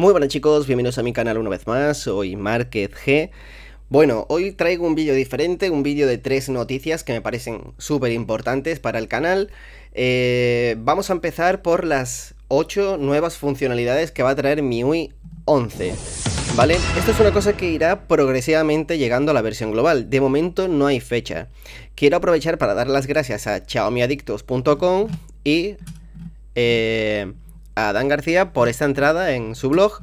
Muy buenas chicos, bienvenidos a mi canal una vez más, soy Márquez G. Bueno, hoy traigo un vídeo diferente, un vídeo de tres noticias que me parecen súper importantes para el canal. Eh, vamos a empezar por las ocho nuevas funcionalidades que va a traer MIUI 11. ¿Vale? Esto es una cosa que irá progresivamente llegando a la versión global. De momento no hay fecha. Quiero aprovechar para dar las gracias a xiaomiadictos.com y... Eh, a Dan García por esta entrada en su blog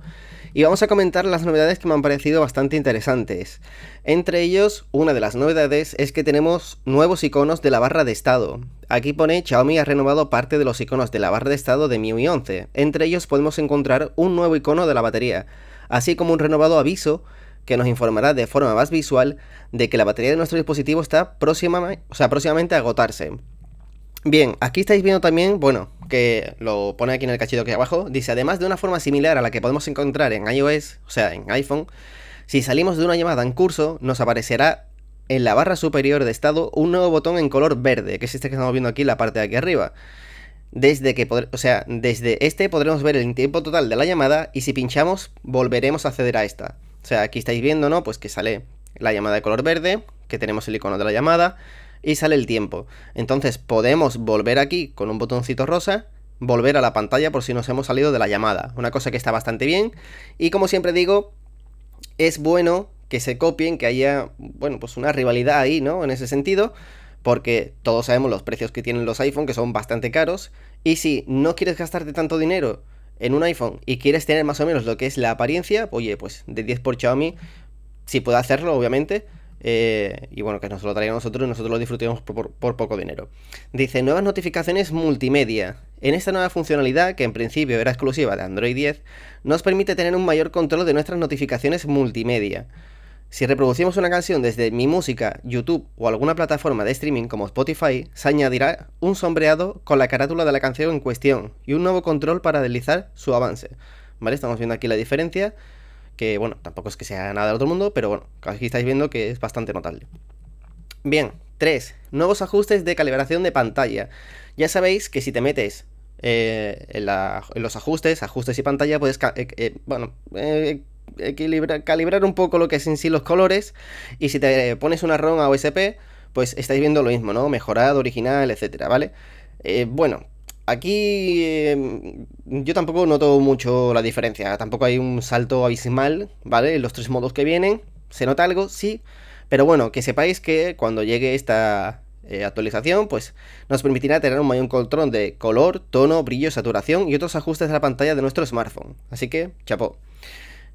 y vamos a comentar las novedades que me han parecido bastante interesantes. Entre ellos, una de las novedades es que tenemos nuevos iconos de la barra de estado. Aquí pone Xiaomi ha renovado parte de los iconos de la barra de estado de MIUI 11. Entre ellos podemos encontrar un nuevo icono de la batería, así como un renovado aviso que nos informará de forma más visual de que la batería de nuestro dispositivo está próxima, o sea, próximamente a agotarse. Bien, aquí estáis viendo también, bueno, que lo pone aquí en el cachito que abajo, dice, además de una forma similar a la que podemos encontrar en iOS, o sea, en iPhone, si salimos de una llamada en curso, nos aparecerá en la barra superior de estado un nuevo botón en color verde, que es este que estamos viendo aquí la parte de aquí arriba. Desde que o sea, desde este podremos ver el tiempo total de la llamada y si pinchamos volveremos a acceder a esta. O sea, aquí estáis viendo, ¿no? Pues que sale la llamada de color verde, que tenemos el icono de la llamada, y sale el tiempo. Entonces podemos volver aquí con un botoncito rosa, volver a la pantalla por si nos hemos salido de la llamada. Una cosa que está bastante bien. Y como siempre digo, es bueno que se copien, que haya, bueno, pues una rivalidad ahí, ¿no? En ese sentido, porque todos sabemos los precios que tienen los iPhone, que son bastante caros, y si no quieres gastarte tanto dinero en un iPhone y quieres tener más o menos lo que es la apariencia, oye, pues de 10 por Xiaomi, si puedo hacerlo, obviamente, eh, y bueno, que nos lo traigan nosotros y nosotros lo disfrutemos por, por, poco dinero. Dice, nuevas notificaciones multimedia. En esta nueva funcionalidad, que en principio era exclusiva de Android 10, nos permite tener un mayor control de nuestras notificaciones multimedia. Si reproducimos una canción desde Mi Música, YouTube o alguna plataforma de streaming como Spotify, se añadirá un sombreado con la carátula de la canción en cuestión y un nuevo control para deslizar su avance. ¿Vale? Estamos viendo aquí la diferencia que bueno, tampoco es que sea nada del otro mundo, pero bueno, aquí estáis viendo que es bastante notable. Bien, tres, Nuevos ajustes de calibración de pantalla. Ya sabéis que si te metes eh, en, los ajustes, ajustes y pantalla, puedes eh, eh, equilibrar, calibrar un poco lo que es en sí los colores. Y si te pones una ROM a OSP, pues estáis viendo lo mismo, ¿no? Mejorado, original, etcétera, ¿vale? bueno, Aquí em, yo tampoco noto mucho la diferencia, tampoco hay un salto abismal, ¿vale? En los tres modos que vienen, se nota algo, sí, pero bueno, que sepáis que cuando llegue esta eh, actualización, pues nos permitirá tener un mayor control de color, tono, brillo, saturación y otros ajustes de la pantalla de nuestro smartphone, así que chapó.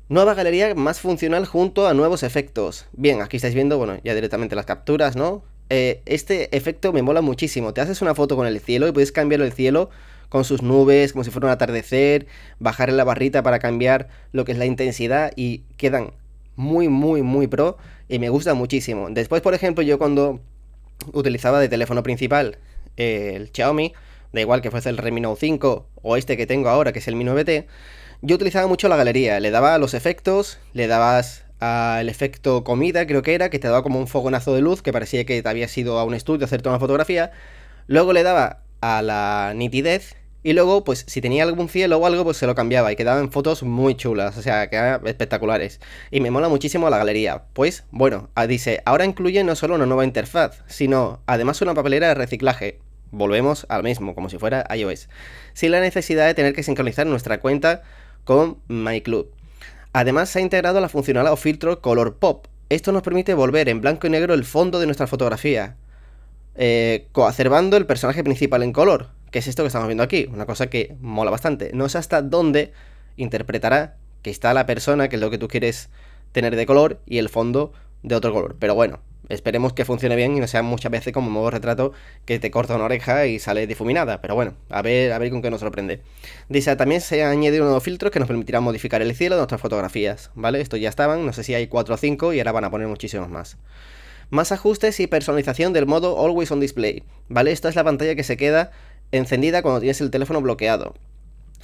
Nueva galería más funcional junto a nuevos efectos. Bien, aquí estáis viendo, bueno, ya directamente las capturas, ¿no? Eh, este efecto me mola muchísimo. Te haces una foto con el cielo y puedes cambiar el cielo con sus nubes, como si fuera un atardecer, bajar en la barrita para cambiar lo que es la intensidad y quedan muy, muy, muy pro y me gusta muchísimo. Después, por ejemplo, yo cuando utilizaba de teléfono principal eh, el Xiaomi, da igual que fuese el Redmi Note 5 o este que tengo ahora, que es el Mi 9T, yo utilizaba mucho la galería, le daba los efectos, le dabas al efecto comida, creo que era, que te daba como un fogonazo de luz que parecía que te había sido a un estudio a hacerte una fotografía. Luego le daba a la nitidez y luego, pues si tenía algún cielo o algo, pues se lo cambiaba y quedaban fotos muy chulas, o sea, quedaban espectaculares. Y me mola muchísimo la galería. Pues bueno, ah, dice, ahora incluye no solo una nueva interfaz, sino además una papelera de reciclaje. Volvemos al mismo, como si fuera iOS. Sin la necesidad de tener que sincronizar nuestra cuenta con MyClub. Además se ha integrado la funcionalidad o filtro Color Pop. Esto nos permite volver en blanco y negro el fondo de nuestra fotografía, eh, coacervando el personaje principal en color, que es esto que estamos viendo aquí, una cosa que mola bastante. No sé hasta dónde interpretará que está la persona, que es lo que tú quieres tener de color, y el fondo de otro color. Pero bueno, Esperemos que funcione bien y no sea muchas veces como modo retrato que te corta una oreja y sale difuminada. Pero bueno, a ver, a ver con qué nos sorprende. Dice, también se han añadido nuevos filtros que nos permitirán modificar el cielo de nuestras fotografías. ¿Vale? Estos ya estaban, no sé si hay 4 o 5 y ahora van a poner muchísimos más más ajustes y personalización del modo Always on Display, ¿vale? Esta es la pantalla que se queda encendida cuando tienes el teléfono bloqueado.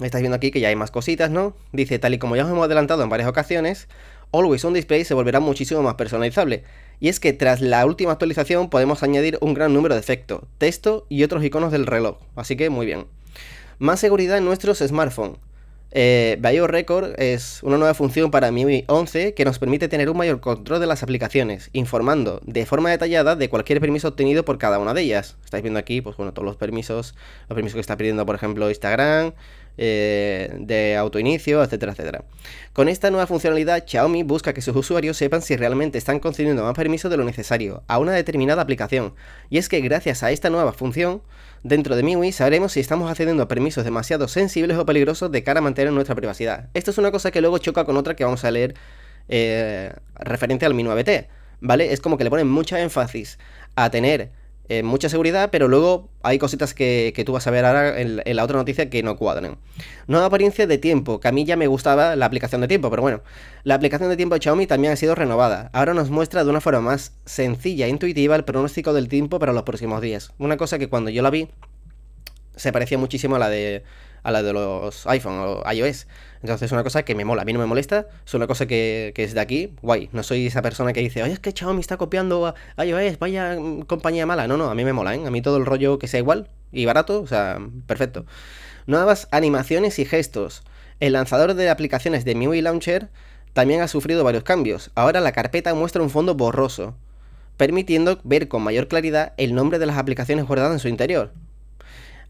Estás viendo aquí que ya hay más cositas, ¿no? Dice, tal y como ya os hemos adelantado en varias ocasiones, Always on Display se volverá muchísimo más personalizable, y es que tras la última actualización podemos añadir un gran número de efectos, texto y otros iconos del reloj, así que muy bien. Más seguridad en nuestros smartphones. Eh, es una nueva función para MIUI 11 que nos permite tener un mayor control de las aplicaciones, informando de forma detallada de cualquier permiso obtenido por cada una de ellas. Estáis viendo aquí, pues bueno, todos los permisos, los permisos que está pidiendo, por ejemplo, Instagram, eh, de autoinicio, etcétera, etcétera. Con esta nueva funcionalidad, Xiaomi busca que sus usuarios sepan si realmente están concediendo más permisos de lo necesario a una determinada aplicación. Y es que gracias a esta nueva función, dentro de MIUI sabremos si estamos accediendo a permisos demasiado sensibles o peligrosos de cara a mantener nuestra privacidad. Esto es una cosa que luego choca con otra que vamos a leer eh, referente al Mi 9T, ¿vale? Es como que le ponen mucha énfasis a tener eh, mucha seguridad, pero luego hay cositas que, tú vas a ver ahora en, la otra noticia que no cuadren. Nueva apariencia de tiempo, que a mí ya me gustaba la aplicación de tiempo, pero bueno, la aplicación de tiempo de Xiaomi también ha sido renovada. Ahora nos muestra de una forma más sencilla e intuitiva el pronóstico del tiempo para los próximos días. Una cosa que cuando yo la vi se parecía muchísimo a la de a la de los iPhone o iOS. Entonces es una cosa que me mola, a mí no me molesta, es una cosa que, es de aquí, guay. No soy esa persona que dice, oye, es que me está copiando a iOS, vaya compañía mala. No, no, a mí me mola, ¿eh? A mí todo el rollo que sea igual y barato, o sea, perfecto. Nuevas animaciones y gestos. El lanzador de aplicaciones de MIUI Launcher también ha sufrido varios cambios. Ahora la carpeta muestra un fondo borroso, permitiendo ver con mayor claridad el nombre de las aplicaciones guardadas en su interior.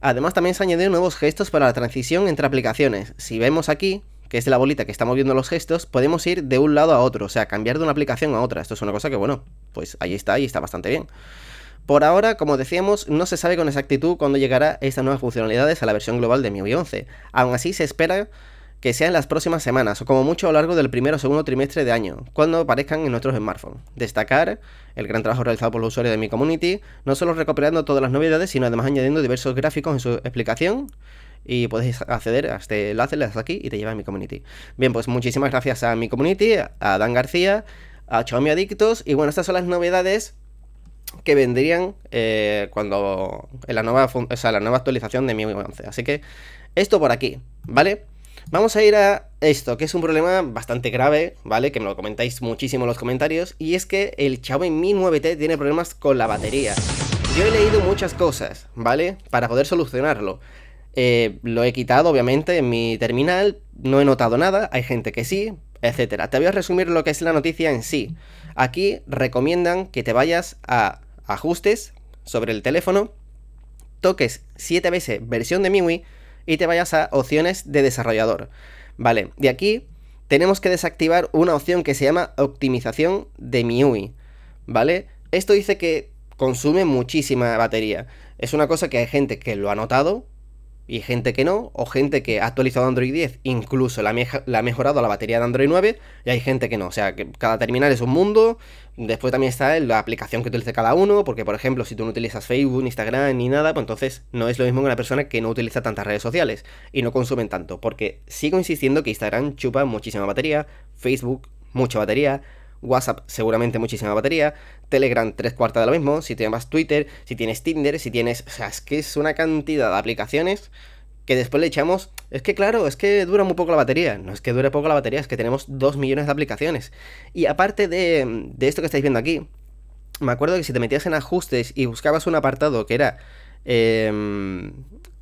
Además también se añadido nuevos gestos para la transición entre aplicaciones. Si vemos aquí, que es la bolita que está moviendo los gestos, podemos ir de un lado a otro, o sea, cambiar de una aplicación a otra. Esto es una cosa que, bueno, pues ahí está y está bastante bien. Por ahora, como decíamos, no se sabe con exactitud cuándo llegará estas nuevas funcionalidades a la versión global de MIUI 11. Aún así, se espera que sea en las próximas semanas, o como mucho a lo largo del primero o segundo trimestre de año, cuando aparezcan en nuestros smartphones. Destacar el gran trabajo realizado por los usuarios de mi community, no solo recuperando todas las novedades, sino además añadiendo diversos gráficos en su explicación. Y podéis acceder a este enlace, le das aquí y te lleva a mi community. Bien, pues muchísimas gracias a mi community, a Dan García, a Xiaomi Adictos. Y bueno, estas son las novedades que vendrían eh, cuando en la nueva, o la nueva actualización de mi 11. Así que esto por aquí, ¿vale? Vamos a ir a esto, que es un problema bastante grave, ¿vale? Que me lo comentáis muchísimo en los comentarios, y es que el Xiaomi Mi 9T tiene problemas con la batería. Yo he leído muchas cosas, ¿vale? Para poder solucionarlo. Eh, lo he quitado, obviamente, en mi terminal, no he notado nada, hay gente que sí, etcétera. Te voy a resumir lo que es la noticia en sí. Aquí recomiendan que te vayas a ajustes sobre el teléfono, toques 7 veces versión de MIUI, y te vayas a opciones de desarrollador. Vale, de aquí tenemos que desactivar una opción que se llama optimización de MIUI. ¿Vale? Esto dice que consume muchísima batería. Es una cosa que hay gente que lo ha notado, y gente que no, o gente que ha actualizado Android 10, incluso la, ha mejorado la batería de Android 9, y hay gente que no. O sea, que cada terminal es un mundo. Después también está la aplicación que utiliza cada uno, porque por ejemplo, si tú no utilizas Facebook, Instagram ni nada, pues entonces no es lo mismo que una persona que no utiliza tantas redes sociales y no consumen tanto, porque sigo insistiendo que Instagram chupa muchísima batería, Facebook mucha batería, WhatsApp seguramente muchísima batería, Telegram tres cuartas de lo mismo, si tienes Twitter, si tienes Tinder, si tienes... O sea, es que es una cantidad de aplicaciones que después le echamos, es que claro, es que dura muy poco la batería, no es que dure poco la batería, es que tenemos dos millones de aplicaciones. Y aparte de, de, esto que estáis viendo aquí, me acuerdo que si te metías en ajustes y buscabas un apartado que era, em,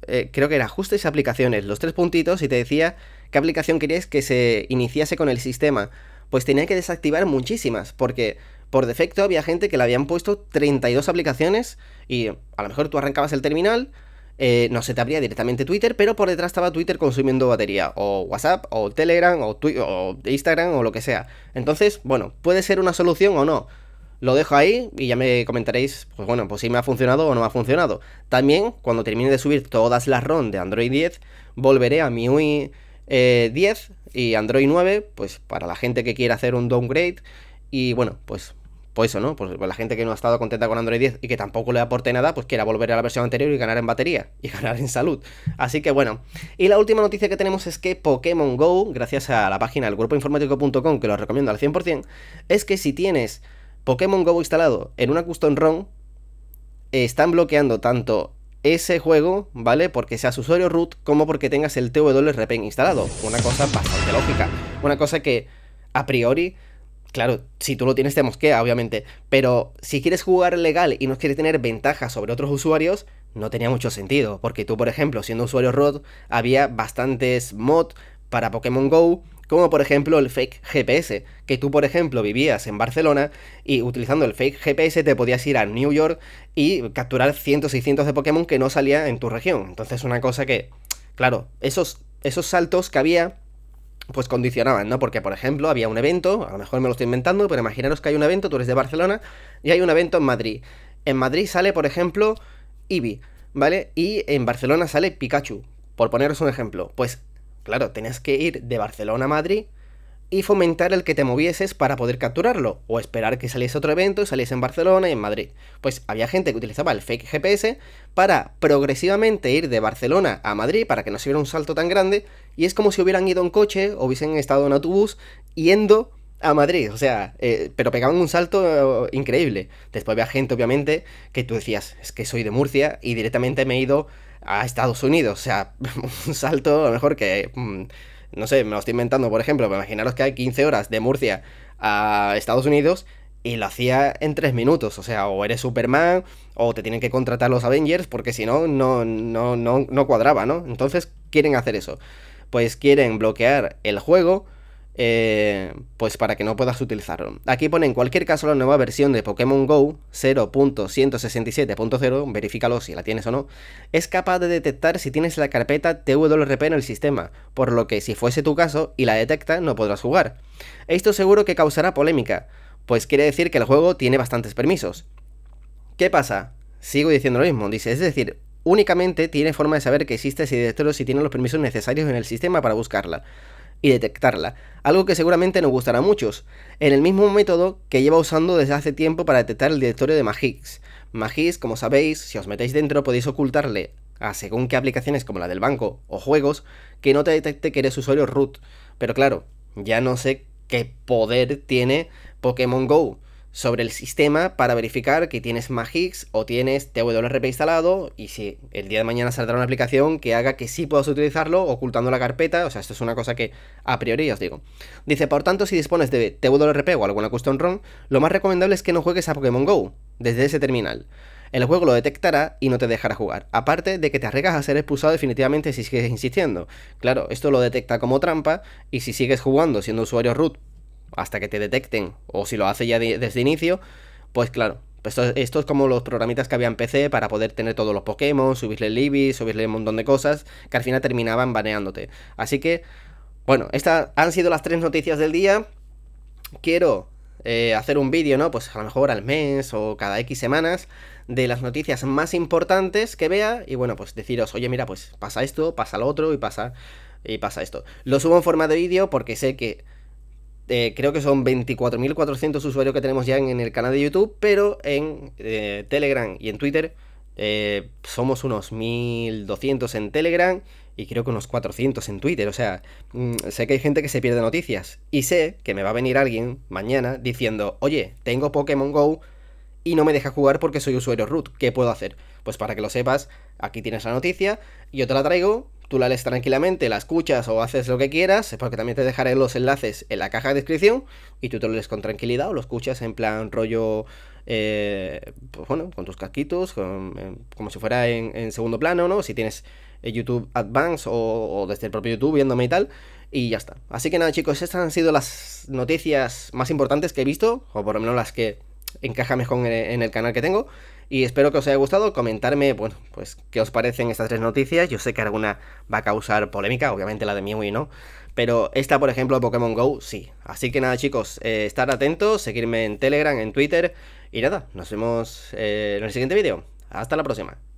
eh, creo que era ajustes y aplicaciones, los tres puntitos, y te decía qué aplicación querías que se iniciase con el sistema, pues tenía que desactivar muchísimas, porque por defecto había gente que le habían puesto 32 aplicaciones y a lo mejor tú arrancabas el terminal, eh, no se te abría directamente Twitter, pero por detrás estaba Twitter consumiendo batería, o WhatsApp, o Telegram, o, Instagram, o lo que sea. Entonces, bueno, puede ser una solución o no. Lo dejo ahí y ya me comentaréis, pues bueno, pues si me ha funcionado o no ha funcionado. También, cuando termine de subir todas las ROM de Android 10, volveré a mi 10 eh, y Android 9, pues para la gente que quiera hacer un downgrade. Y bueno, pues pues eso, ¿no? Pues, pues la gente que no ha estado contenta con Android 10 y que tampoco le aporte nada, pues quiera volver a la versión anterior y ganar en batería y ganar en salud. Así que bueno. Y la última noticia que tenemos es que Pokémon Go, gracias a la página del informático.com, que lo recomiendo al 100%, es que si tienes Pokémon Go instalado en una custom ROM, están bloqueando tanto ese juego, ¿vale? Porque seas usuario root como porque tengas el TWRP instalado. Una cosa bastante lógica. Una cosa que a priori Claro, si tú lo tienes te mosquea, obviamente. Pero si quieres jugar legal y no quieres tener ventaja sobre otros usuarios, no tenía mucho sentido. Porque tú, por ejemplo, siendo usuario ROD, había bastantes mods para Pokémon GO. Como por ejemplo el fake GPS, que tú por ejemplo vivías en Barcelona y utilizando el fake GPS te podías ir a New York y capturar cientos y cientos de Pokémon que no salía en tu región. Entonces una cosa que, claro, esos, esos saltos que había pues condicionaban, ¿no? Porque, por ejemplo, había un evento, a lo mejor me lo estoy inventando, pero imaginaros que hay un evento, tú eres de Barcelona, y hay un evento en Madrid. En Madrid sale, por ejemplo, Eevee, ¿vale? Y en Barcelona sale Pikachu, por poneros un ejemplo. Pues, claro, tenías que ir de Barcelona a Madrid y fomentar el que te movieses para poder capturarlo, o esperar que saliese otro evento y saliese en Barcelona y en Madrid. Pues había gente que utilizaba el fake GPS para progresivamente ir de Barcelona a Madrid para que no se hubiera un salto tan grande, y es como si hubieran ido en coche o hubiesen estado en autobús yendo a Madrid, o sea, eh, pero pegaban un salto eh, increíble. Después había gente, obviamente, que tú decías, es que soy de Murcia y directamente me he ido a Estados Unidos, o sea, un salto a lo mejor que... Mm, no sé, me lo estoy inventando, por ejemplo, pero imaginaros que hay 15 horas de Murcia a Estados Unidos y lo hacía en 3 minutos. O sea, o eres Superman o te tienen que contratar los Avengers porque si no, no, no, no, no cuadraba, ¿no? Entonces quieren hacer eso. Pues quieren bloquear el juego eh, pues para que no puedas utilizarlo. Aquí pone en cualquier caso la nueva versión de Pokémon Go 0.167.0, verifícalo si la tienes o no, es capaz de detectar si tienes la carpeta TWRP en el sistema, por lo que si fuese tu caso y la detecta no podrás jugar. Esto seguro que causará polémica, pues quiere decir que el juego tiene bastantes permisos. ¿Qué pasa? Sigo diciendo lo mismo, dice, es decir, únicamente tiene forma de saber que existe ese directorio si tiene los permisos necesarios en el sistema para buscarla y detectarla, algo que seguramente nos gustará a muchos, en el mismo método que lleva usando desde hace tiempo para detectar el directorio de Magix. Magix, como sabéis, si os metéis dentro podéis ocultarle a según qué aplicaciones como la del banco o juegos que no te detecte que eres usuario root. Pero claro, ya no sé qué poder tiene Pokémon Go sobre el sistema para verificar que tienes Magix o tienes TWRP instalado y si el día de mañana saldrá una aplicación que haga que sí puedas utilizarlo ocultando la carpeta, o sea, esto es una cosa que a priori os digo. Dice, por tanto, si dispones de TWRP o alguna custom ROM, lo más recomendable es que no juegues a Pokémon Go desde ese terminal. El juego lo detectará y no te dejará jugar. Aparte de que te arriesgas a ser expulsado definitivamente si sigues insistiendo. Claro, esto lo detecta como trampa y si sigues jugando siendo usuario root hasta que te detecten, o si lo hace ya desde inicio, pues claro, pues esto, esto, es como los programitas que había en PC para poder tener todos los Pokémon, subirle el subirle un montón de cosas, que al final terminaban baneándote. Así que, bueno, estas han sido las tres noticias del día. Quiero eh, hacer un vídeo, ¿no? Pues a lo mejor al mes o cada X semanas de las noticias más importantes que vea y bueno, pues deciros, oye, mira, pues pasa esto, pasa lo otro y pasa y pasa esto. Lo subo en forma de vídeo porque sé que eh, creo que son 24.400 usuarios que tenemos ya en, el canal de YouTube, pero en eh, Telegram y en Twitter eh, somos unos 1.200 en Telegram y creo que unos 400 en Twitter. O sea, mm, sé que hay gente que se pierde noticias y sé que me va a venir alguien mañana diciendo, oye, tengo Pokémon Go y no me deja jugar porque soy usuario root. ¿Qué puedo hacer? Pues para que lo sepas, aquí tienes la noticia, yo te la traigo Tú la lees tranquilamente, la escuchas o haces lo que quieras, porque también te dejaré los enlaces en la caja de descripción y tú te lo lees con tranquilidad o lo escuchas en plan rollo, eh, pues bueno, con tus casquitos, como si fuera en, segundo plano, ¿no? Si tienes eh, YouTube Advance o, o desde el propio YouTube viéndome y tal. Y ya está. Así que nada, chicos, estas han sido las noticias más importantes que he visto, o por lo menos las que encajan mejor en el canal que tengo. Y espero que os haya gustado comentarme, bueno, pues qué os parecen estas tres noticias. Yo sé que alguna va a causar polémica, obviamente la de Mi no. Pero esta, por ejemplo, de Pokémon GO, sí. Así que nada, chicos, eh, estar atentos, seguirme en Telegram, en Twitter. Y nada, nos vemos eh, en el siguiente vídeo. Hasta la próxima.